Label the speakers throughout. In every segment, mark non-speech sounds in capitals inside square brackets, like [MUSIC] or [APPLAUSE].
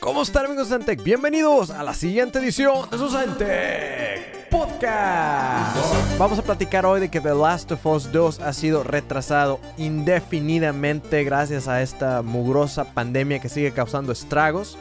Speaker 1: ¿Cómo están amigos de Santec? Bienvenidos a la siguiente edición de su Podcast. Vamos a platicar hoy de que The Last of Us 2 ha sido retrasado indefinidamente gracias a esta mugrosa pandemia que sigue causando estragos.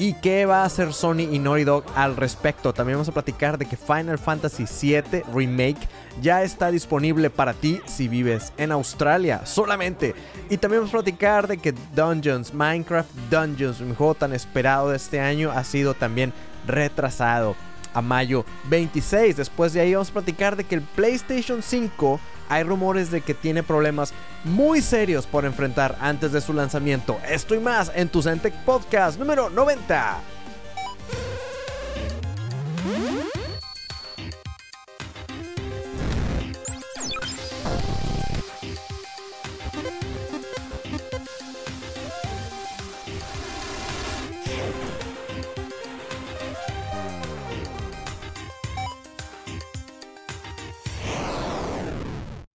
Speaker 1: ¿Y qué va a hacer Sony y Naughty Dog al respecto? También vamos a platicar de que Final Fantasy VII Remake ya está disponible para ti si vives en Australia solamente. Y también vamos a platicar de que Dungeons, Minecraft Dungeons, un juego tan esperado de este año, ha sido también retrasado a mayo 26. Después de ahí vamos a platicar de que el PlayStation 5 hay rumores de que tiene problemas muy serios por enfrentar antes de su lanzamiento. Esto y más en tu Centec Podcast número 90.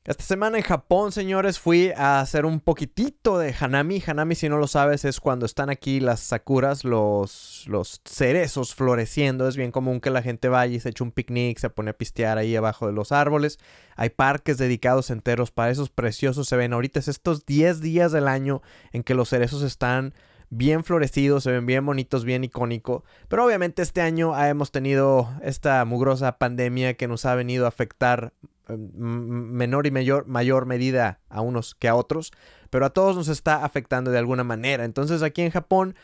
Speaker 1: Esta semana en Japón, señores, fui a hacer un poquitito de hanami. Hanami, si no lo sabes, es cuando están aquí las sakuras, los, los cerezos floreciendo. Es bien común que la gente vaya y se eche un picnic, se pone a pistear ahí abajo de los árboles. Hay parques dedicados enteros para esos preciosos. Se ven ahorita estos 10 días del año en que los cerezos están bien florecidos, se ven bien bonitos, bien icónico. Pero obviamente este año hemos tenido esta mugrosa pandemia que nos ha venido a afectar Em, menor y mayor, mayor medida a unos que a otros, pero a todos nos está afectando de alguna manera. Entonces aquí en Japón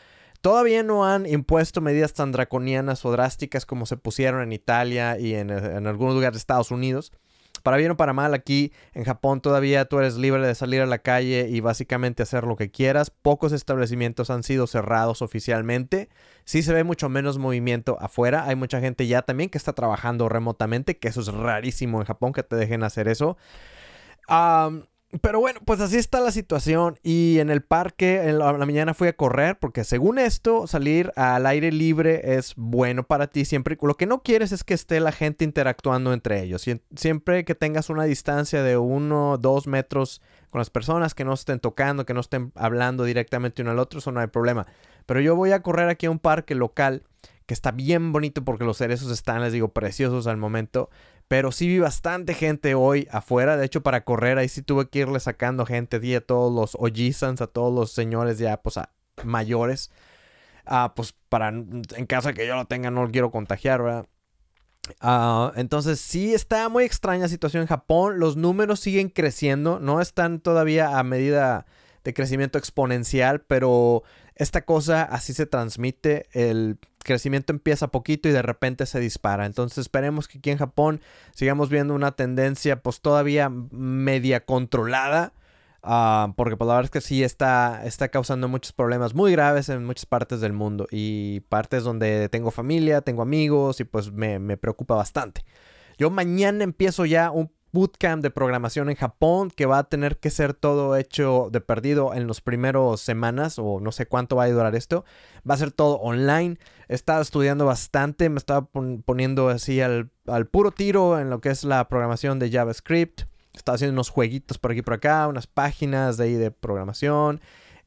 Speaker 1: todavía no han impuesto medidas tan draconianas o drásticas como se pusieron en Italia y en, en algunos lugares de Estados Unidos, para bien o para mal, aquí en Japón todavía tú eres libre de salir a la calle y básicamente hacer lo que quieras. Pocos establecimientos han sido cerrados oficialmente. Sí se ve mucho menos movimiento afuera. Hay mucha gente ya también que está trabajando remotamente, que eso es rarísimo en Japón que te dejen hacer eso. Pero bueno, pues así está la situación. Y en el parque, en la, mañana fui a correr, porque según esto, salir al aire libre es bueno para ti siempre. Lo que no quieres es que esté la gente interactuando entre ellos. Siempre que tengas una distancia de uno, dos metros con las personas, que no estén tocando, que no estén hablando directamente uno al otro, eso no hay problema. Pero yo voy a correr aquí a un parque local que está bien bonito porque los cerezos están, les digo, preciosos al momento. Pero sí vi bastante gente hoy afuera. De hecho, para correr, ahí sí tuve que irle sacando gente. Di a todos los Ojisans, a todos los señores ya, pues, a mayores. Ah, pues, para, en caso de que yo lo tenga, no lo quiero contagiar, ¿verdad? Ah, entonces sí está muy extraña la situación en Japón. Los números siguen creciendo. No están todavía a medida de crecimiento exponencial, pero esta cosa así se transmite, el crecimiento empieza poquito y de repente se dispara. Entonces esperemos que aquí en Japón sigamos viendo una tendencia pues todavía media controlada. Ah, porque por pues, la verdad es que sí está, está causando muchos problemas muy graves en muchas partes del mundo y partes donde tengo familia, tengo amigos y pues me, me preocupa bastante. Yo mañana empiezo ya un bootcamp de programación en Japón que va a tener que ser todo hecho de perdido en los primeros semanas o no sé cuánto va a durar esto. Va a ser todo online. Estaba estudiando bastante, me estaba poniendo así al, puro tiro en lo que es la programación de JavaScript. Estaba haciendo unos jueguitos por aquí por acá, unas páginas de ahí de programación.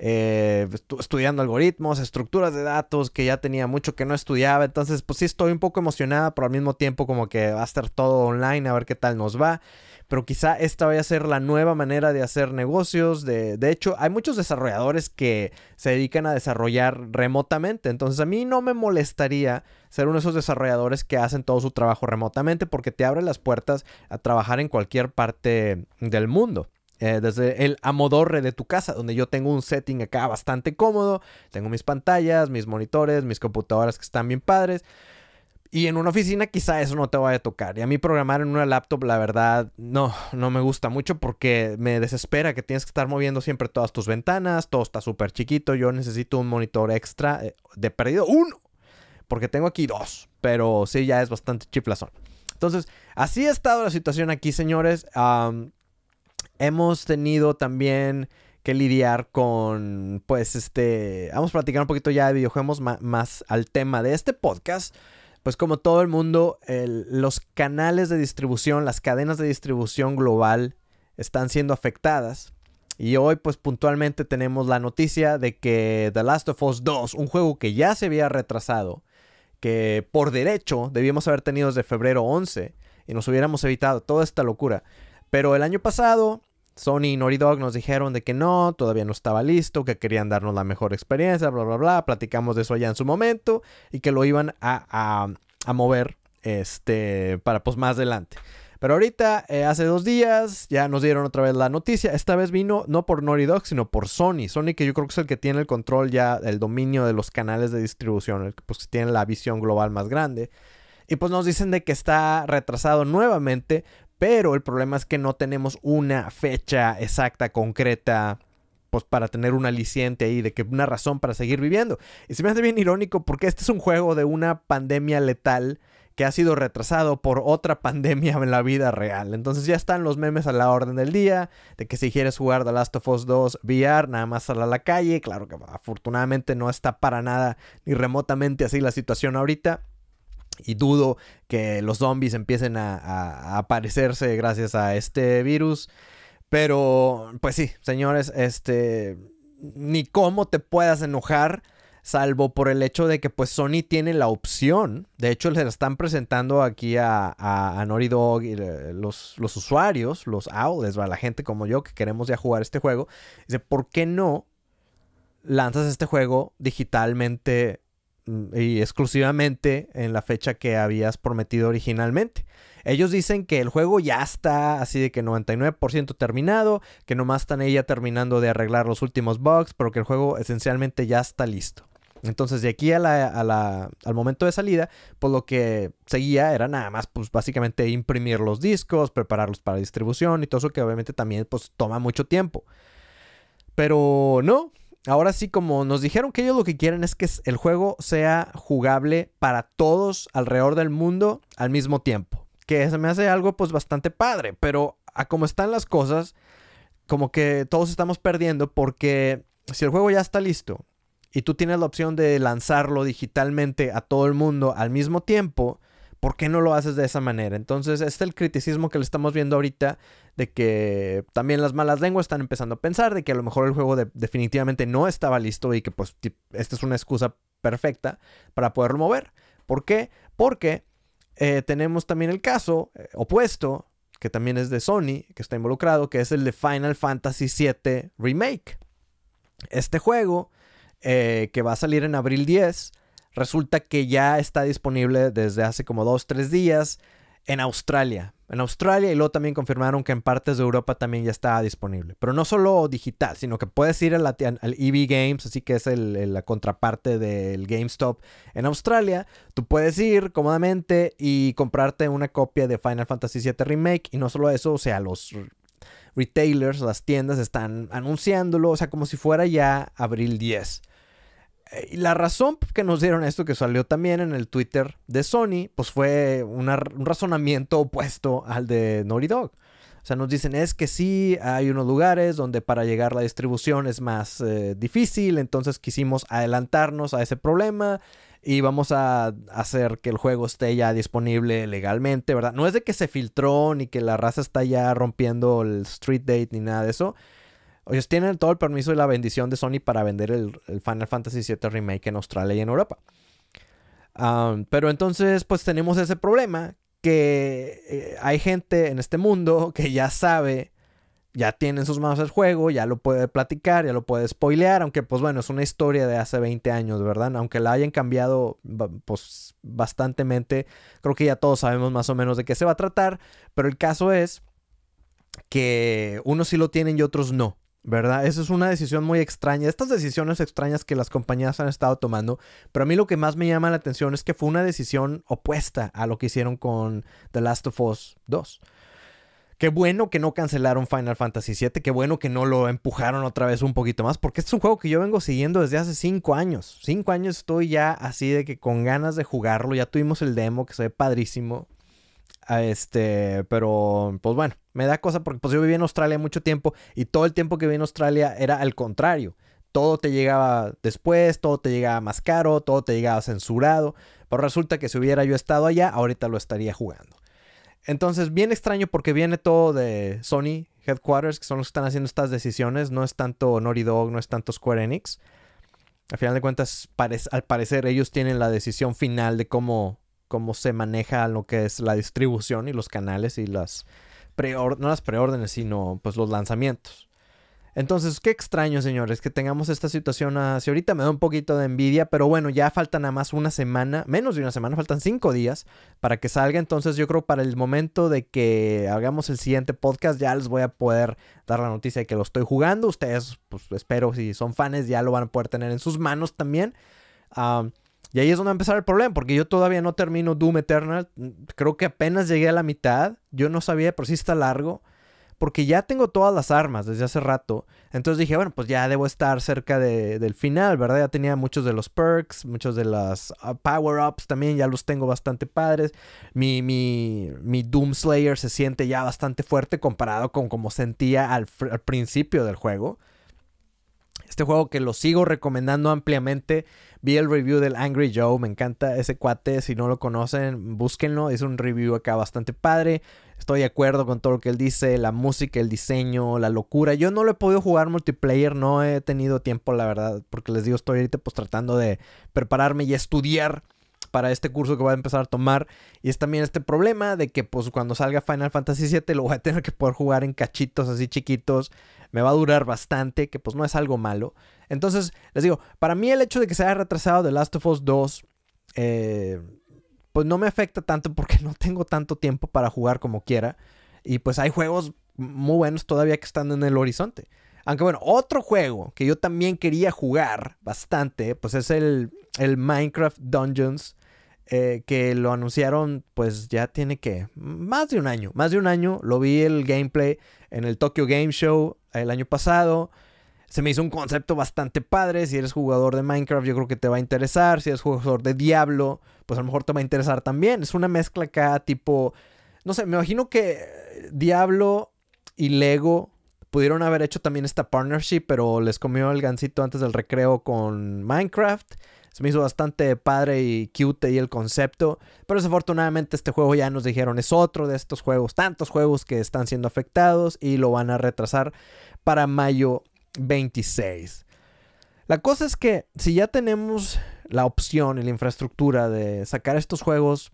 Speaker 1: Eh, estudiando algoritmos, estructuras de datos que ya tenía mucho que no estudiaba. Entonces, pues sí estoy un poco emocionada, pero al mismo tiempo como que va a estar todo online, a ver qué tal nos va. Pero quizá esta vaya a ser la nueva manera de hacer negocios. De, de hecho, hay muchos desarrolladores que se dedican a desarrollar remotamente. Entonces, a mí no me molestaría ser uno de esos desarrolladores que hacen todo su trabajo remotamente porque te abre las puertas a trabajar en cualquier parte del mundo. Eh, desde el amodorre de tu casa, donde yo tengo un setting acá bastante cómodo, tengo mis pantallas, mis monitores, mis computadoras que están bien padres. Y en una oficina quizá eso no te vaya a tocar. Y a mí programar en una laptop, la verdad, no, no me gusta mucho porque me desespera que tienes que estar moviendo siempre todas tus ventanas, todo está súper chiquito, yo necesito un monitor extra eh, de perdido, uno, porque tengo aquí dos, pero sí, ya es bastante chiflazón. Entonces, así ha estado la situación aquí, señores. Hemos tenido también que lidiar con, pues, este, vamos a platicar un poquito ya de videojuegos más, al tema de este podcast. Pues como todo el mundo, los canales de distribución, las cadenas de distribución global están siendo afectadas. Y hoy, pues puntualmente tenemos la noticia de que The Last of Us 2, un juego que ya se había retrasado, que por derecho debíamos haber tenido desde febrero 11 y nos hubiéramos evitado toda esta locura. Pero el año pasado Sony y Naughty Dog nos dijeron de que no, todavía no estaba listo, que querían darnos la mejor experiencia, bla, bla, bla. Platicamos de eso allá en su momento y que lo iban a, mover este, para pues más adelante. Pero ahorita, eh, hace dos días, ya nos dieron otra vez la noticia. Esta vez vino no por Naughty Dog, sino por Sony. Sony, que yo creo que es el que tiene el control ya, el dominio de los canales de distribución, el que pues tiene la visión global más grande. Y pues nos dicen de que está retrasado nuevamente pero el problema es que no tenemos una fecha exacta, concreta, pues para tener un aliciente ahí de que una razón para seguir viviendo. Y se me hace bien irónico porque este es un juego de una pandemia letal que ha sido retrasado por otra pandemia en la vida real. Entonces ya están los memes a la orden del día, de que si quieres jugar The Last of Us 2 VR, nada más sal a la calle. Claro que afortunadamente no está para nada ni remotamente así la situación ahorita y dudo que los zombies empiecen a, aparecerse gracias a este virus. Pero, pues sí, señores, este, ni cómo te puedas enojar, salvo por el hecho de que pues Sony tiene la opción. De hecho, les están presentando aquí a, a Naughty Dog los, los usuarios, los outlets, la gente como yo que queremos ya jugar este juego. Dice, ¿por qué no lanzas este juego digitalmente Mm, y exclusivamente en la fecha que habías prometido originalmente. Ellos dicen que el juego ya está así de que 99% terminado, que nomás están ella terminando de arreglar los últimos bugs, pero que el juego esencialmente ya está listo. Entonces, de aquí a al momento de salida, pues lo que seguía era nada más, pues básicamente imprimir los discos, prepararlos para distribución y todo eso que obviamente también pues toma mucho tiempo. Pero no, Ahora sí, como nos dijeron que ellos lo que quieren es que el juego sea jugable para todos alrededor del mundo al mismo tiempo. Que se me hace algo pues bastante padre, pero a como están las cosas, como que todos estamos perdiendo porque si el juego ya está listo y tú tienes la opción de lanzarlo digitalmente a todo el mundo al mismo tiempo, ¿por qué no lo haces de esa manera? Entonces, este es el criticismo que le estamos viendo ahorita de que también las malas lenguas están empezando a pensar de que a lo mejor el juego definitivamente no estaba listo y que pues esta es una excusa perfecta para poderlo mover. ¿Por qué? Porque eh, tenemos también el caso eh, opuesto, que también es de Sony, que está involucrado, que es el de Final Fantasy VII Remake. Este juego, eh, que va a salir en abril 10, resulta que ya está disponible desde hace como 2-3 días en Australia. En Australia y luego también confirmaron que en partes de Europa también ya está disponible. Pero no solo digital, sino que puedes ir al, al e EB Games, así que es la contraparte del GameStop en Australia. Tú puedes ir cómodamente y comprarte una copia de Final Fantasy VII Remake. Y no solo eso, o sea, los retailers, las tiendas están anunciándolo, o sea, como si fuera ya abril 10 la razón que nos dieron esto, que salió también en el Twitter de Sony, pues fue un razonamiento opuesto al de Naughty Dog. O sea, nos dicen es que sí, hay unos lugares donde para llegar la distribución es más eh, difícil, entonces quisimos adelantarnos a ese problema y vamos a hacer que el juego esté ya disponible legalmente, ¿verdad? No es de que se filtró ni que la raza está ya rompiendo el street date ni nada de eso ellos tienen todo el permiso y la bendición de Sony para vender el, Final Fantasy VII Remake en Australia y en Europa. pero entonces, pues tenemos ese problema que eh, hay gente en este mundo [LAUGHS] que ya sabe, ya tiene en sus manos el juego, ya lo puede platicar, ya lo puede spoilear, aunque pues bueno, es una historia de hace 20 años, ¿verdad? Aunque la hayan cambiado pues bastantemente, creo que ya todos sabemos más o menos de qué se va a tratar, pero el caso es que unos sí lo tienen y otros no. ¿verdad? Esa es una decisión muy extraña. Estas decisiones extrañas que las compañías han estado tomando, pero a mí lo que más me llama la atención es que fue una decisión opuesta a lo que hicieron con The Last of Us 2. Qué bueno que no cancelaron Final Fantasy VII, qué bueno que no lo empujaron otra vez un poquito más, porque este es un juego que yo vengo siguiendo desde hace cinco años. cinco años estoy ya así de que con ganas de jugarlo, ya tuvimos el demo que se ve padrísimo. Este, pero pues bueno, me da cosa porque pues yo viví en Australia mucho tiempo y todo el tiempo que viví en Australia era al contrario. Todo te llegaba después, todo te llegaba más caro, todo te llegaba censurado. Pero resulta que si hubiera yo estado allá, ahorita lo estaría jugando. Entonces, bien extraño porque viene todo de Sony Headquarters, que son los que están haciendo estas decisiones. No es tanto Naughty Dog, no es tanto Square Enix. Al final de cuentas, al parecer ellos tienen la decisión final de cómo cómo se maneja lo que es la distribución y los canales y las no las preórdenes, sino pues los lanzamientos. Entonces, qué extraño, señores, que tengamos esta situación así. Ahorita me da un poquito de envidia, pero bueno, ya faltan nada más una semana, menos de una semana, faltan cinco días para que salga. Entonces, yo creo para el momento de que hagamos el siguiente podcast, ya les voy a poder dar la noticia de que lo estoy jugando. Ustedes, pues espero, si son fans, ya lo van a poder tener en sus manos también. Ah, y ahí es donde va a empezar el problema, porque yo todavía no termino Doom Eternal. Creo que apenas llegué a la mitad. Yo no sabía, pero sí está largo. Porque ya tengo todas las armas desde hace rato. Entonces dije, bueno, pues ya debo estar cerca de, del final, ¿verdad? Ya tenía muchos de los perks, muchos de las ah, power-ups también, ya los tengo bastante padres. Mi, mi, mi Doom Slayer se siente ya bastante fuerte comparado con como sentía al principio del juego. Este juego que lo sigo recomendando ampliamente. Vi el review del Angry Joe, me encanta ese cuate. Si no lo conocen, búsquenlo. Es un review acá bastante padre. Estoy de acuerdo con todo lo que él dice, la música, el diseño, la locura. Yo no lo he podido jugar multiplayer, no he tenido tiempo, la verdad, porque les digo, estoy ahorita pues tratando de prepararme y estudiar para este curso que voy a empezar a tomar. Y es también este problema de que pues cuando salga Final Fantasy VII lo voy a tener que poder jugar en cachitos así chiquitos. Me va a durar bastante, que pues no es algo malo. Entonces, les digo, para mí el hecho de que se haya retrasado The Last of Us 2, eh, pues no me afecta tanto porque [LAUGHS] no tengo tanto tiempo para jugar como quiera. Y pues hay juegos muy buenos todavía que están en el horizonte. Aunque bueno, otro juego que yo también quería jugar bastante, pues es el, el Minecraft Dungeons eh, que lo anunciaron pues ya tiene que más de un año, más de un año, lo vi el gameplay en el Tokyo Game Show el año pasado. Se me hizo un concepto bastante padre. Si eres jugador de Minecraft, yo creo que te va a interesar. Si eres jugador de Diablo, pues a lo mejor te va a interesar también. Es una mezcla acá tipo... No sé, me imagino que Diablo y Lego pudieron haber hecho también esta partnership, pero les comió el gancito antes del recreo con Minecraft. Se me hizo bastante padre y cute ahí el concepto. Pero desafortunadamente este juego ya nos dijeron es otro de estos juegos, tantos juegos que están siendo afectados y lo van a retrasar para mayo 26. La cosa es que si ya tenemos la opción y la infraestructura de sacar estos juegos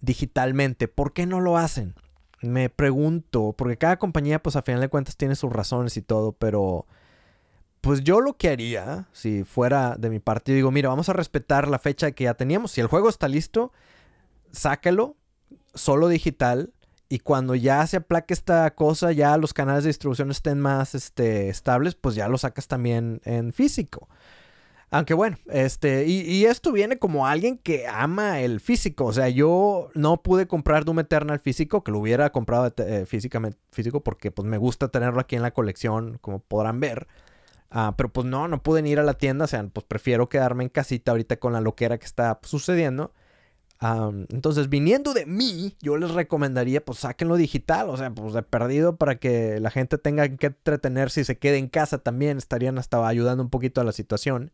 Speaker 1: digitalmente, ¿por qué no lo hacen? Me pregunto, porque cada compañía pues a final de cuentas tiene sus razones y todo, pero pues yo lo que haría, si fuera de mi partido, digo, mira, vamos a respetar la fecha que ya teníamos. Si el juego está listo, sácalo, solo digital. Y cuando ya se aplaque esta cosa, ya los canales de distribución estén más este, estables, pues ya lo sacas también en físico. Aunque bueno, este, y, esto viene como alguien que ama el físico. O sea, yo no pude comprar Doom Eternal físico, que lo hubiera comprado eh, físicamente, físico, porque pues me gusta tenerlo aquí en la colección, como podrán ver. Ah, pero pues no, no pueden ir a la tienda, o sea, pues prefiero quedarme en casita ahorita con la loquera que está pues, sucediendo. entonces, viniendo de mí, yo les recomendaría, pues sáquenlo digital, o sea, pues de perdido para que la gente tenga que entretenerse y se quede en casa también, estarían hasta ayudando un poquito a la situación.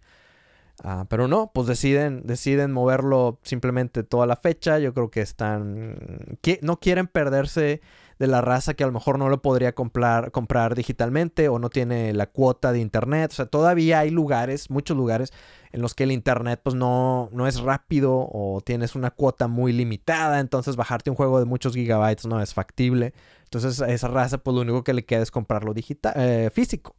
Speaker 1: Ah, pero no, pues deciden, deciden moverlo simplemente toda la fecha, yo creo que están, que no quieren perderse de la raza que a lo mejor no lo podría comprar, comprar digitalmente o no tiene la cuota de internet. O sea, todavía hay lugares, muchos lugares, en los que el internet pues no, no es rápido o tienes una cuota muy limitada. Entonces bajarte un juego de muchos gigabytes no es factible. Entonces a esa raza pues lo único que le queda es comprarlo digital, eh, físico.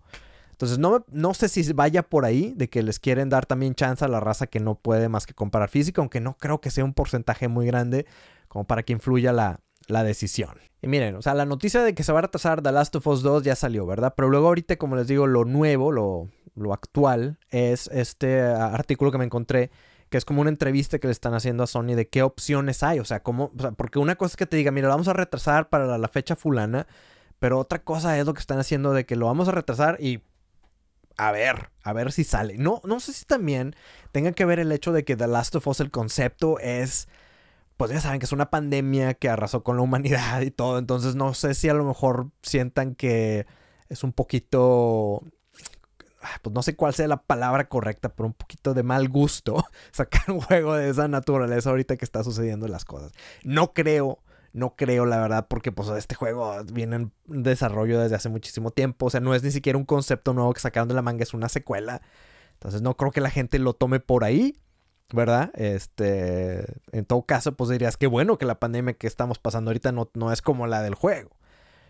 Speaker 1: Entonces, no, no, sé si vaya por ahí de que les quieren dar también chance a la raza que no puede más que comprar físico, aunque no creo que sea un porcentaje muy grande como para que influya la, la decisión. Y miren, o sea, la noticia de que se va a retrasar The Last of Us 2 ya salió, ¿verdad? Pero luego ahorita, como les digo, lo nuevo, lo, actual, es este ah, artículo que me encontré, que es como una entrevista que le están haciendo a Sony de qué opciones hay, o sea, cómo, porque una cosa es que te diga, mira, lo vamos a retrasar para la, la fecha fulana, pero otra cosa es lo que están haciendo de que lo vamos a retrasar y a ver, a ver si sale. No, no sé si también tenga que ver el hecho de que The Last of Us, el concepto es pues ya saben que es una pandemia que arrasó con la humanidad y todo. Entonces no sé si a lo mejor sientan que es un poquito, pues no sé cuál sea la palabra correcta, pero un poquito de mal gusto [LAUGHS] sacar un juego de esa naturaleza ahorita que está sucediendo las cosas. No creo. No creo, la verdad, porque pues este juego viene en desarrollo desde hace muchísimo tiempo. O sea, no es ni siquiera un concepto nuevo que sacaron de la manga, es una secuela. Entonces no creo que la gente lo tome por ahí. ¿verdad? Este, en todo caso, pues dirías, que bueno que la pandemia que estamos pasando ahorita no, es como la del juego.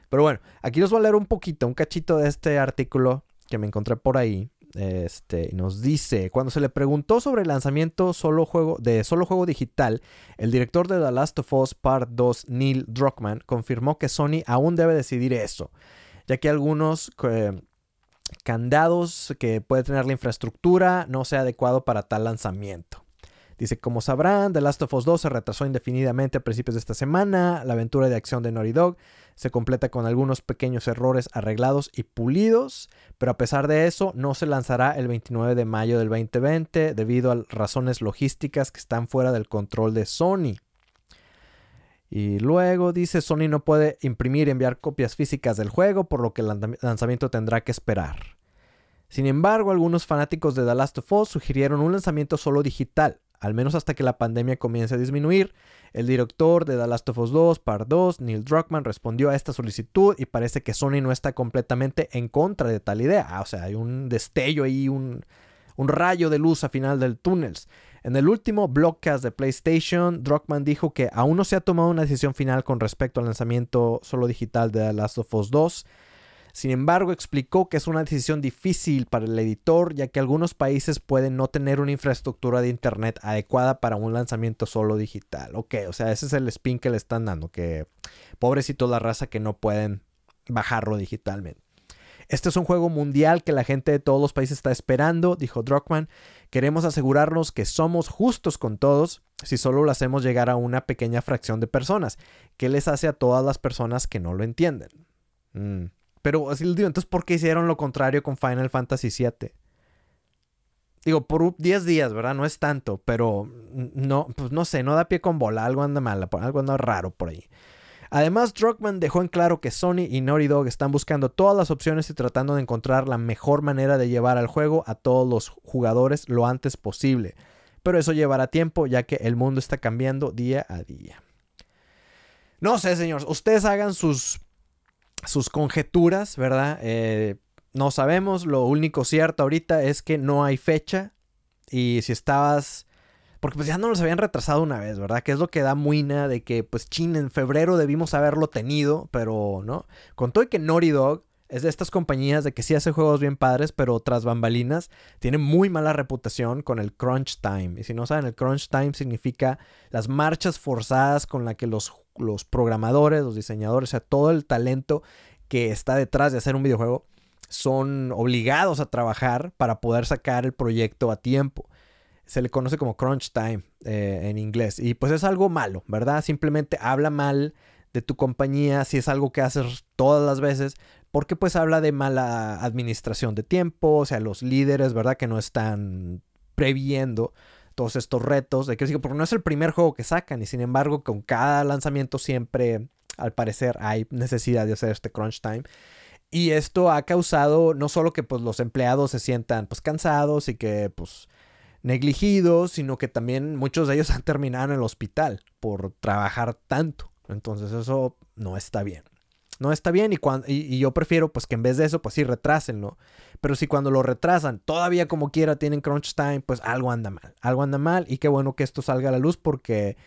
Speaker 1: Pero bueno, aquí os voy a leer un poquito, un cachito de este artículo que me encontré por ahí. Este, nos dice, cuando se le preguntó sobre el lanzamiento solo juego, de solo juego digital, el director de The Last of Us Part 2, Neil Druckmann, confirmó que Sony aún debe decidir eso, ya que algunos... Eh, candados que puede tener la infraestructura no sea adecuado para tal lanzamiento. Dice, como sabrán, The Last of Us 2 se retrasó indefinidamente a principios de esta semana. La aventura de acción de Naughty Dog se completa con algunos pequeños errores arreglados y pulidos, pero a pesar de eso no se lanzará el 29 de mayo del 2020 debido a razones logísticas que están fuera del control de Sony. Y luego dice Sony no puede imprimir y enviar copias físicas del juego, por lo que el lanzamiento tendrá que esperar. Sin embargo, algunos fanáticos de The Last of Us sugirieron un lanzamiento solo digital, al menos hasta que la pandemia comience a disminuir. El director de The Last of Us 2, Par 2, Neil Druckmann, respondió a esta solicitud y parece que Sony no está completamente en contra de tal idea. Ah, o sea, hay un destello ahí, un, rayo de luz a final del túnel. En el último blockcast de PlayStation, Druckmann dijo que aún no se ha tomado una decisión final con respecto al lanzamiento solo digital de The Last of Us 2 sin embargo, explicó que es una decisión difícil para el editor ya que algunos países pueden no tener una infraestructura de Internet adecuada para un lanzamiento solo digital. Ok, o sea, ese es el spin que le están dando, que pobrecito la raza que no pueden bajarlo digitalmente. Este es un juego mundial que la gente de todos los países está esperando, dijo Druckmann. Queremos asegurarnos que somos justos con todos si solo lo hacemos llegar a una pequeña fracción de personas. ¿Qué les hace a todas las personas que no lo entienden? Mm. Pero así les digo, entonces, ¿por qué hicieron lo contrario con Final Fantasy VII? Digo, por 10 días, ¿verdad? No es tanto, pero no, pues no sé, no da pie con bola, algo anda mal, algo anda raro por ahí. Además, Druckmann dejó en claro que Sony y Naughty Dog están buscando todas las opciones y tratando de encontrar la mejor manera de llevar al juego a todos los jugadores lo antes posible. Pero eso llevará tiempo ya que el mundo está cambiando día a día. No sé, señores, ustedes hagan sus sus conjeturas, ¿verdad? Eh, no sabemos, lo único cierto ahorita es que no hay fecha y si estabas... Porque pues ya no los habían retrasado una vez, ¿verdad? Que es lo que da muina de que pues chin, en febrero debimos haberlo tenido, pero no. Con todo y que Naughty Dog es de estas compañías de que sí hace juegos bien padres, pero tras bambalinas tiene muy mala reputación con el crunch time. Y si no saben, el crunch time significa las marchas forzadas con las que los los programadores, los diseñadores, o sea, todo el talento que está detrás de hacer un videojuego, son obligados a trabajar para poder sacar el proyecto a tiempo. Se le conoce como crunch time eh, en inglés. Y pues es algo malo, ¿verdad? Simplemente habla mal de tu compañía si es algo que haces todas las veces, porque pues habla de mala administración de tiempo, o sea, los líderes, ¿verdad? Que no están previendo todos estos retos. De que porque no es el primer juego que sacan y sin embargo con cada lanzamiento siempre, al parecer, hay necesidad de hacer este crunch time. Y esto ha causado no solo que pues, los empleados se sientan pues, cansados y que pues, negligidos, sino que también muchos de ellos [LAUGHS] han terminado en el hospital por trabajar tanto. Entonces eso no está bien. No está bien y, y, yo prefiero pues que en vez de eso pues sí retrásenlo. Pero si cuando lo retrasan, todavía como quiera tienen crunch time, pues algo anda mal. Algo anda mal y qué bueno que esto salga a la luz porque,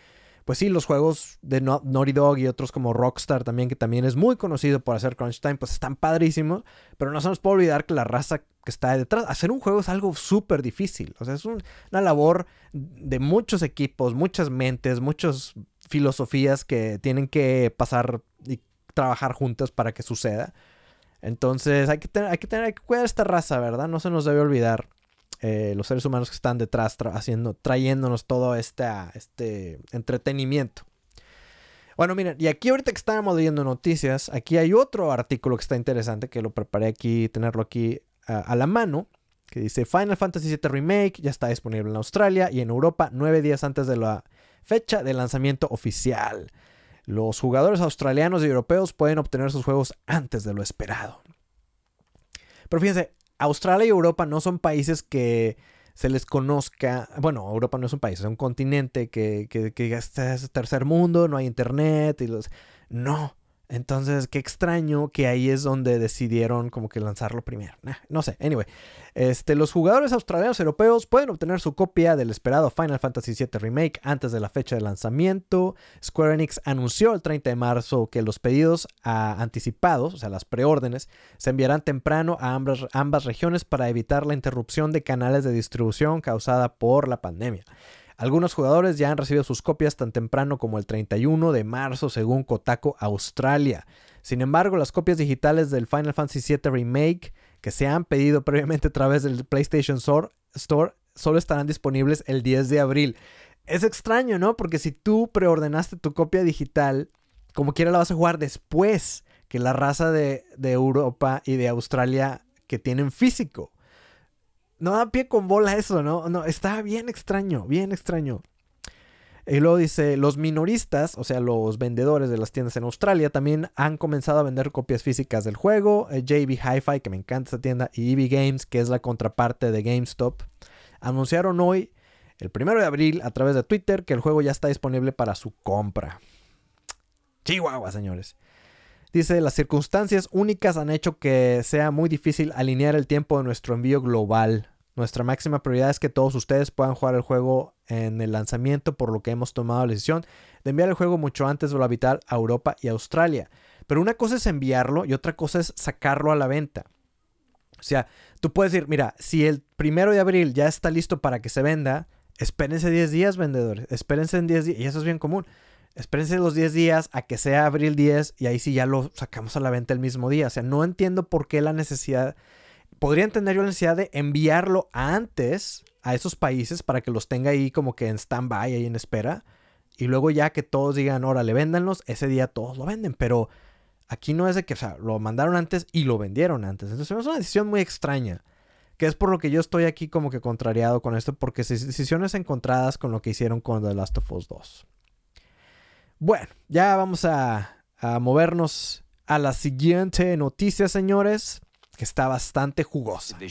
Speaker 1: pues sí, los juegos de Naughty Dog y otros como Rockstar también, que también es muy conocido por hacer crunch time, pues están padrísimos. Pero no se nos puede olvidar que la raza que está detrás, hacer un juego es algo súper difícil. O sea, es una labor de muchos equipos, muchas mentes, muchas filosofías que tienen que pasar y trabajar juntas para que suceda. Entonces hay que, tener, hay que tener, hay cuidar esta raza, ¿verdad? No se nos debe olvidar eh, los seres humanos que están detrás haciendo, trayéndonos todo este, ah, este entretenimiento. Bueno, miren, y aquí ahorita que estábamos leyendo noticias, aquí hay otro artículo que está interesante, que lo preparé aquí, tenerlo aquí a, ah, a la mano, que dice Final Fantasy VII Remake ya está disponible en Australia y en Europa nueve días antes de la fecha de lanzamiento oficial. Los jugadores australianos y europeos pueden obtener sus juegos antes de lo esperado. Pero fíjense, Australia y Europa no son países que se les conozca. Bueno, Europa no es un país, es un continente que, que, que es tercer mundo, no hay internet. Y los, no, entonces, qué extraño que ahí es donde decidieron como que lanzarlo primero. no sé, anyway. Este, los jugadores australianos europeos pueden obtener su copia del esperado Final Fantasy VII Remake antes de la fecha de lanzamiento. Square Enix anunció el 30 de marzo que los pedidos ah, anticipados, o sea, las preórdenes, se enviarán temprano a ambas, ambas regiones para evitar la interrupción de canales de distribución causada por la pandemia. Algunos jugadores ya han recibido sus copias tan temprano como el 31 de marzo según Kotaku Australia. Sin embargo, las copias digitales del Final Fantasy VII Remake que se han pedido [LAUGHS] previamente a través del PlayStation Store solo estarán disponibles el 10 de abril. Es extraño, ¿no? Porque si tú preordenaste tu copia digital, como quiera la vas a jugar después que la raza de Europa y de Australia que tienen físico no da pie con bola eso, ¿no? No, está bien extraño, bien extraño. Y luego dice, los minoristas, o sea, los vendedores de las tiendas en Australia, también han comenzado a vender copias físicas del juego. Eh, JB Hi-Fi, que me encanta esa tienda, y EB Games, que es la contraparte de GameStop, anunciaron hoy, el primero de abril, a través de Twitter, que el juego ya está disponible para su compra. Chihuahua, señores. Dice, las circunstancias únicas han hecho que sea muy difícil alinear el tiempo de nuestro envío global. Nuestra máxima prioridad es que todos ustedes puedan jugar el juego en el lanzamiento, por lo que hemos tomado la decisión de enviar el juego mucho antes de lo habitual a Europa y Australia. Pero una cosa es enviarlo y otra cosa es sacarlo a la venta. O sea, tú puedes decir, mira, si el primero de abril ya está listo para que se venda, espérense 10 días, vendedores. Espérense en 10 días. Y eso es bien común. Espérense los 10 días a que sea abril 10 y ahí sí ya lo sacamos a la venta el mismo día. O sea, no entiendo por qué la necesidad Podrían tener yo la necesidad de enviarlo antes a esos países para que los tenga ahí como que en stand-by, ahí en espera. Y luego ya que todos digan, órale, véndanlos, ese día todos lo venden. Pero aquí no es de que, o sea, lo mandaron antes y lo vendieron antes. Entonces es una decisión muy extraña. Que es por lo que yo estoy aquí como que contrariado con esto, porque decisiones encontradas con lo que hicieron con The Last of Us 2. Bueno, ya vamos a, a movernos a la siguiente noticia, señores que está bastante jugosa. Yo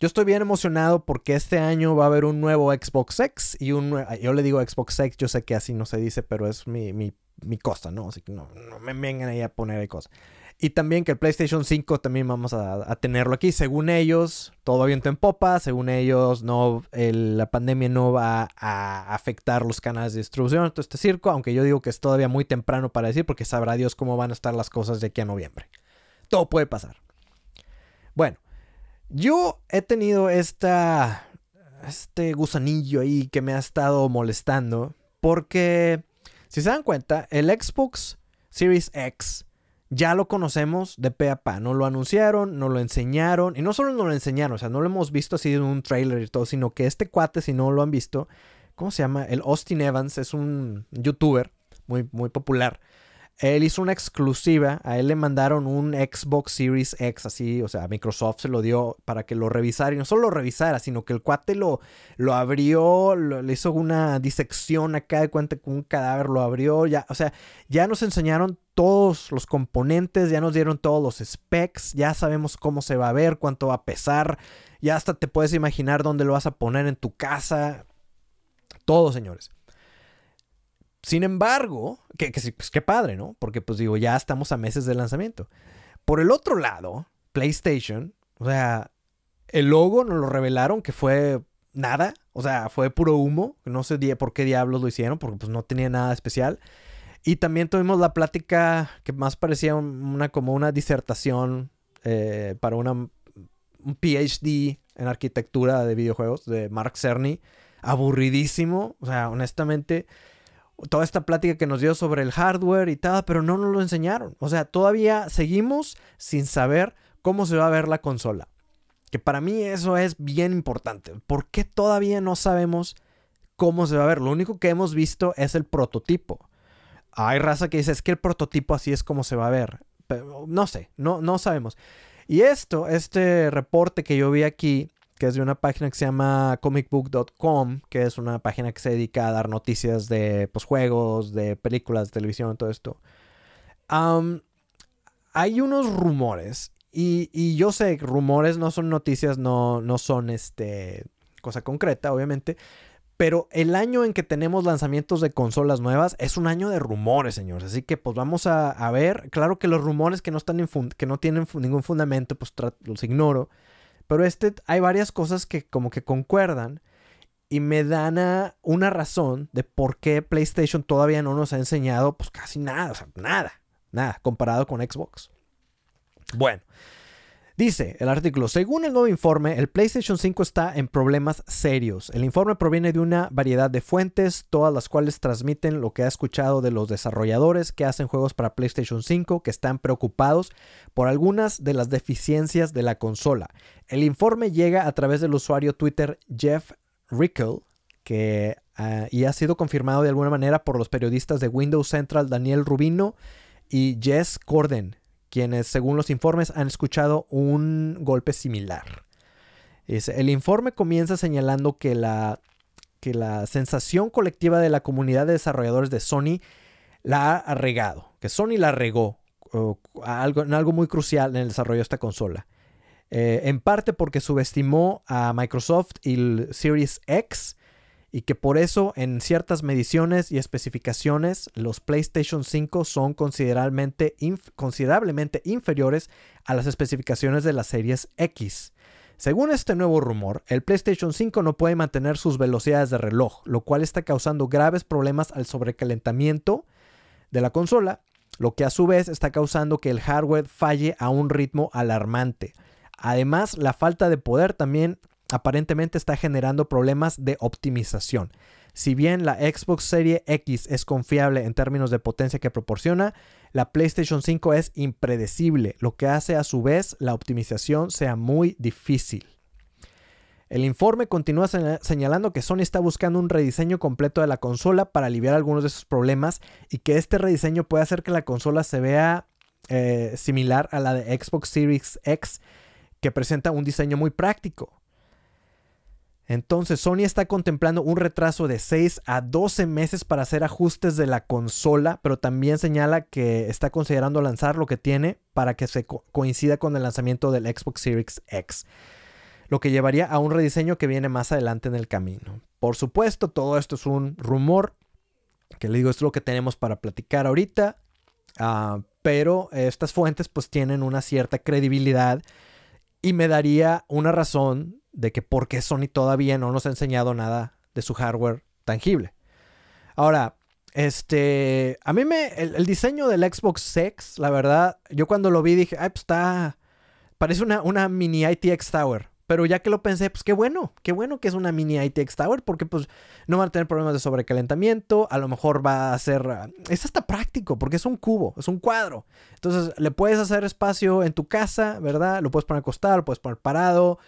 Speaker 1: estoy bien emocionado porque este año va a haber un nuevo Xbox X y un yo le digo Xbox X, yo sé que así no se dice, pero es mi, mi, mi cosa, ¿no? Así que no, no me vengan ahí a poner cosas. Y también que el PlayStation 5 también vamos a, tenerlo aquí. Según ellos, todo viento en popa. Según ellos, no, la pandemia no va a afectar los canales de distribución. Todo este circo, aunque yo digo que es todavía muy temprano para decir, porque sabrá Dios cómo van a estar las cosas de aquí a noviembre. Todo puede pasar. Bueno, yo he tenido Este gusanillo ahí que me ha estado molestando. Porque, si se dan cuenta, el Xbox Series X ya lo conocemos de pe a pa. No lo anunciaron, no lo enseñaron. Y no solo nos lo enseñaron, o sea, no lo hemos visto así en un trailer y todo, sino que este cuate, si no lo han visto, ¿cómo se llama? El Austin Evans es un youtuber muy, muy popular. Él hizo una exclusiva, a él le mandaron un Xbox Series X, así, o sea, Microsoft se lo dio para que lo revisara, y no solo lo revisara, sino que el cuate lo, lo abrió, le hizo una disección acá de cuenta con un cadáver, lo abrió, ya, o sea, ya nos enseñaron todos los componentes, ya nos dieron todos los specs, ya sabemos cómo se va a ver, cuánto va a pesar, ya hasta te puedes imaginar dónde lo vas a poner en tu casa. Todo, señores. Sin embargo, que, que pues, qué padre, ¿no? Porque pues digo, ya estamos a meses de lanzamiento. Por el otro lado, PlayStation, o sea, el logo nos lo revelaron que fue nada, o sea, fue puro humo, no sé por qué diablos lo hicieron, porque pues no tenía nada especial. Y también tuvimos la plática que más parecía una como una disertación eh, para una, un PhD en arquitectura de videojuegos de Mark Cerny. Aburridísimo, o sea, honestamente, toda esta plática que nos dio sobre el hardware y tal, pero no nos lo enseñaron. O sea, todavía seguimos sin saber cómo se va a ver la consola. Que para mí eso es bien importante. ¿Por qué todavía no sabemos cómo se va a ver? Lo único que hemos visto es el prototipo hay raza que dice, es que el prototipo así es como se va a ver. Pero no sé, no, no sabemos. Y esto, este reporte que yo vi aquí, que es de una página que se llama comicbook.com, que es una página que se dedica a dar noticias de pues, juegos, de películas, de televisión, todo esto. hay unos rumores, y, y, yo sé, rumores no son noticias, no, no son este, cosa concreta, obviamente, pero el año en que tenemos lanzamientos de consolas nuevas es un año de rumores, señores. Así que pues vamos a, ver. Claro que los rumores que no, están que no tienen ningún fundamento, pues los ignoro. Pero este, hay varias cosas que como que concuerdan y me dan una razón de por qué PlayStation todavía no nos ha enseñado pues casi nada, o sea, nada, nada, comparado con Xbox. Bueno. Dice el artículo, según el nuevo informe, el PlayStation 5 está en problemas serios. El informe proviene de una variedad de fuentes, todas las cuales transmiten lo que ha escuchado de los desarrolladores que hacen juegos para PlayStation 5 que están preocupados por algunas de las deficiencias de la consola. El informe llega a través del usuario Twitter Jeff Rickle, que ah, y ha sido confirmado de alguna manera por los periodistas de Windows Central Daniel Rubino y Jess Corden, quienes, según los informes, han escuchado un golpe similar. el informe comienza señalando que la, que la sensación colectiva de la comunidad de desarrolladores de Sony la ha regado, que Sony la regó algo, en algo muy crucial en el desarrollo de esta consola. Eh, en parte porque subestimó a Microsoft y el Series X y que por eso en ciertas mediciones y especificaciones los PlayStation 5 son considerablemente, considerablemente inferiores a las especificaciones de las series X. Según este nuevo rumor, el PlayStation 5 no puede mantener sus velocidades de reloj, lo cual está causando graves problemas al sobrecalentamiento de la consola, lo que a su vez está causando que el hardware falle a un ritmo alarmante. Además, la falta de poder también aparentemente está generando problemas de optimización. Si bien la Xbox Series X es confiable en términos de potencia que proporciona, la PlayStation 5 es impredecible, lo que hace a su vez la optimización sea muy difícil. El informe continúa señalando que Sony está buscando un rediseño completo de la consola para aliviar algunos de sus problemas y que este rediseño puede hacer que la consola se vea eh, similar a la de Xbox Series X, que presenta un diseño muy práctico. Entonces Sony está contemplando un retraso de 6 a 12 meses para hacer ajustes de la consola, pero también señala que está considerando lanzar lo que tiene para que se coincida con el lanzamiento del Xbox Series X, lo que llevaría a un rediseño que viene más adelante en el camino. Por supuesto, todo esto es un rumor, que le digo, es lo que tenemos para platicar ahorita, ah, pero estas fuentes pues tienen una cierta credibilidad y me daría una razón de que por qué Sony todavía no nos ha enseñado nada de su hardware tangible. Ahora, este, a mí me, el, diseño del Xbox 6, la verdad, yo cuando lo vi dije, ay, pues está, parece una, una mini ITX Tower. Pero ya que lo pensé, pues qué bueno, qué bueno que es una mini ITX Tower, porque pues no va a tener problemas de sobrecalentamiento, a lo mejor va a ser... Ah, es hasta práctico, porque es un cubo, es un cuadro. Entonces le puedes hacer espacio en tu casa, ¿verdad? Lo puedes poner acostado, lo puedes poner parado,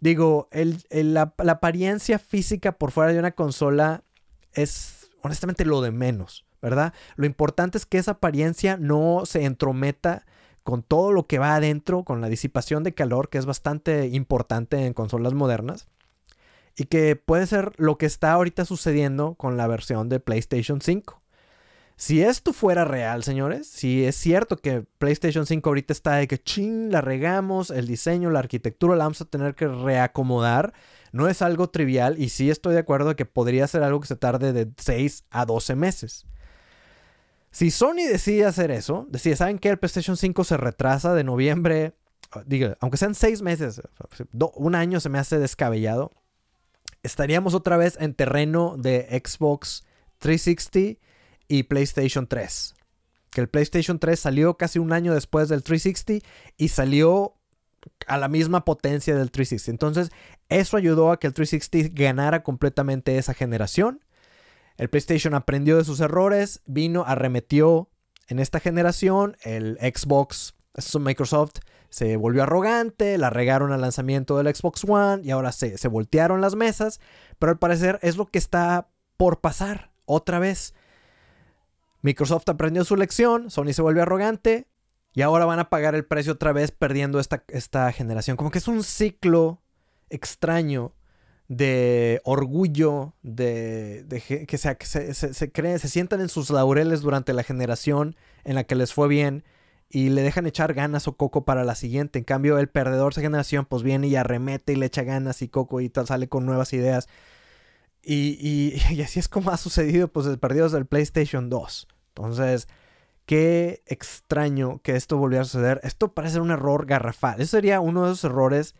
Speaker 1: Digo, la, la, apariencia física por fuera de una consola es honestamente lo de menos, ¿verdad? Lo importante es que esa apariencia no se entrometa con todo lo que va adentro, con la disipación de calor, que es bastante importante en consolas modernas. Y que puede ser lo que está ahorita sucediendo con la versión de PlayStation 5. Si esto fuera real, señores, si es cierto que PlayStation 5 ahorita está de que ching, la regamos, el diseño, la arquitectura la vamos a tener que reacomodar, no es algo trivial y sí estoy de acuerdo que podría ser algo que se tarde de 6 a 12 meses. Si Sony decide hacer eso, decide, ¿saben qué? El PlayStation 5 se retrasa de noviembre, ah, Digo, aunque sean 6 meses, un año se me hace descabellado, estaríamos otra vez en terreno de Xbox 360 y PlayStation 3. Que el PlayStation 3 salió casi un año después del 360 y salió a la misma potencia del 360. Entonces, eso ayudó a que el 360 ganara completamente esa generación. El PlayStation aprendió de sus errores, vino, arremetió en esta generación. El Xbox, Microsoft se volvió arrogante, la regaron al lanzamiento del Xbox One y ahora se, se voltearon las mesas. Pero al parecer es lo que está por pasar otra vez. Microsoft aprendió su lección, Sony se vuelve arrogante y ahora van a pagar el precio otra vez perdiendo esta, esta generación. Como que es un ciclo extraño de orgullo, de, que, se, que se, creen, se sientan en sus laureles durante la generación en la que les fue bien y le dejan echar ganas o coco para la siguiente. En cambio, el perdedor de generación pues viene y arremete y le echa ganas y coco y tal, sale con nuevas ideas. [LAUGHS] Y, así es como ha sucedido pues el perdido del PlayStation 2. Entonces, qué extraño que esto volviera a suceder. Esto parece un error garrafal. Eso sería uno de esos errores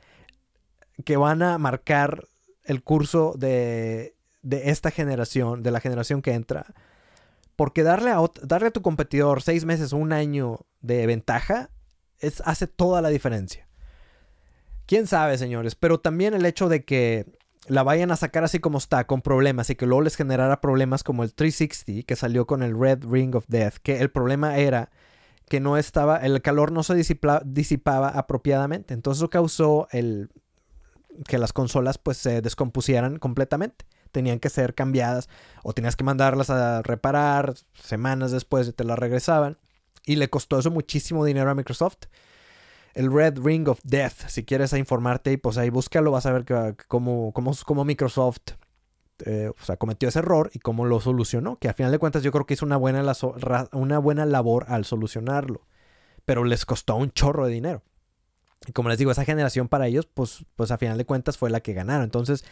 Speaker 1: que van a marcar el curso de, de esta generación, de la generación que entra. Porque darle a, darle a tu competidor seis meses o un año de ventaja es, hace toda la diferencia. Quién sabe, señores, pero también el hecho de que la vayan a sacar así como está, con problemas, y que luego les generara problemas como el 360 que salió con el Red Ring of Death, que el problema era que no estaba, el calor no se disipaba apropiadamente, entonces eso causó el, que las consolas pues se descompusieran completamente, tenían que ser cambiadas o tenías que mandarlas a reparar semanas después y te las regresaban y le costó eso muchísimo dinero a Microsoft el Red Ring of Death. Si quieres informarte informarte, pues ahí búscalo, vas a ver ah, cómo, Microsoft eh, cometió ese error y cómo lo solucionó. Que a final de cuentas yo creo que hizo una buena, una buena labor al solucionarlo. Pero les costó un chorro de dinero. Y como les digo, esa generación para ellos, pues, pues a final de cuentas fue la que ganaron. Entonces,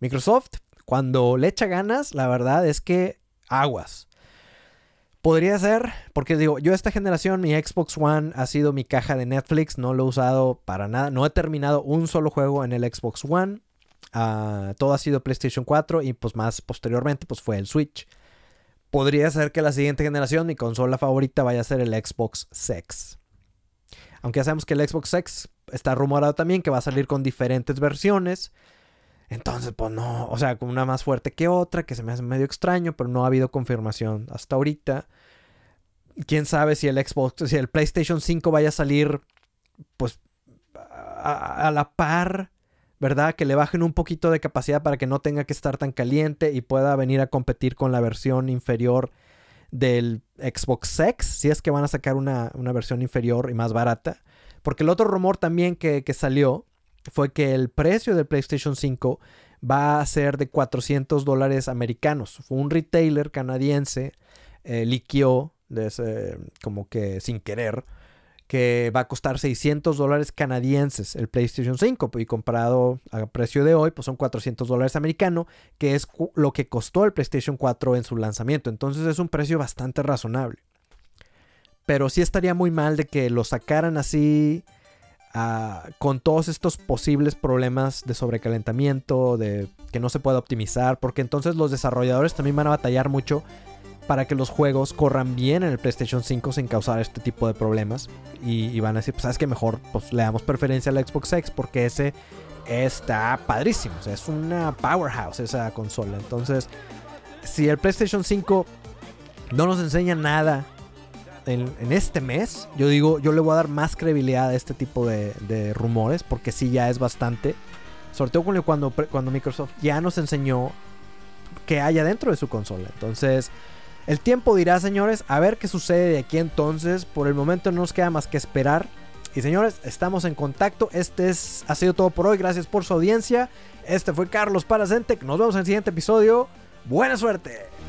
Speaker 1: Microsoft, cuando le echa ganas, la verdad es que aguas. Podría ser, porque digo, yo esta generación, mi Xbox One ha sido mi caja de Netflix, no lo he usado para nada, no he terminado un solo juego en el Xbox One, ah, todo ha sido PlayStation 4 y pues más posteriormente pues fue el Switch. Podría ser que la siguiente generación, mi consola favorita vaya a ser el Xbox 6. Aunque ya sabemos que el Xbox X está rumorado también que va a salir con diferentes versiones. Entonces, pues no, o sea, con una más fuerte que otra, que se me hace medio extraño, pero no ha habido confirmación hasta ahorita. Quién sabe si el Xbox, si el PlayStation 5 vaya a salir, pues a, la par, ¿verdad? Que le bajen un poquito de capacidad para que no tenga que estar tan caliente y pueda venir a competir con la versión inferior del Xbox X, si es que van a sacar una, versión inferior y más barata. Porque el otro rumor también que salió fue que el precio del PlayStation 5 va a ser de 400 dólares americanos. un retailer canadiense, eh, liquió como que sin querer, que va a costar 600 dólares canadienses el PlayStation 5 y comparado a precio de hoy, pues son 400 dólares americano, que es lo que costó el PlayStation 4 en su lanzamiento. Entonces es un precio bastante razonable. Pero sí estaría muy mal de que lo sacaran así Ah, con todos estos posibles problemas de sobrecalentamiento, de que no se pueda optimizar, porque entonces los desarrolladores también van a batallar mucho para que los juegos corran bien en el PlayStation 5 sin causar este tipo de problemas. Y, van a decir, pues sabes que mejor pues, le damos preferencia al Xbox X porque ese está padrísimo, o sea, es una powerhouse esa consola. Entonces, si el PlayStation 5 no nos enseña nada en, este mes, yo digo, yo le voy a dar más credibilidad a este tipo de, rumores, porque si ya es bastante. Sobre todo cuando, cuando Microsoft ya nos enseñó que haya dentro de su consola. Entonces, el tiempo dirá, señores, a ver qué sucede de aquí entonces. Por el momento no nos queda más que esperar. Y señores, estamos en contacto. Este es, ha sido todo por hoy. Gracias por su audiencia. Este fue Carlos Paracente. Nos vemos en el siguiente episodio. Buena suerte.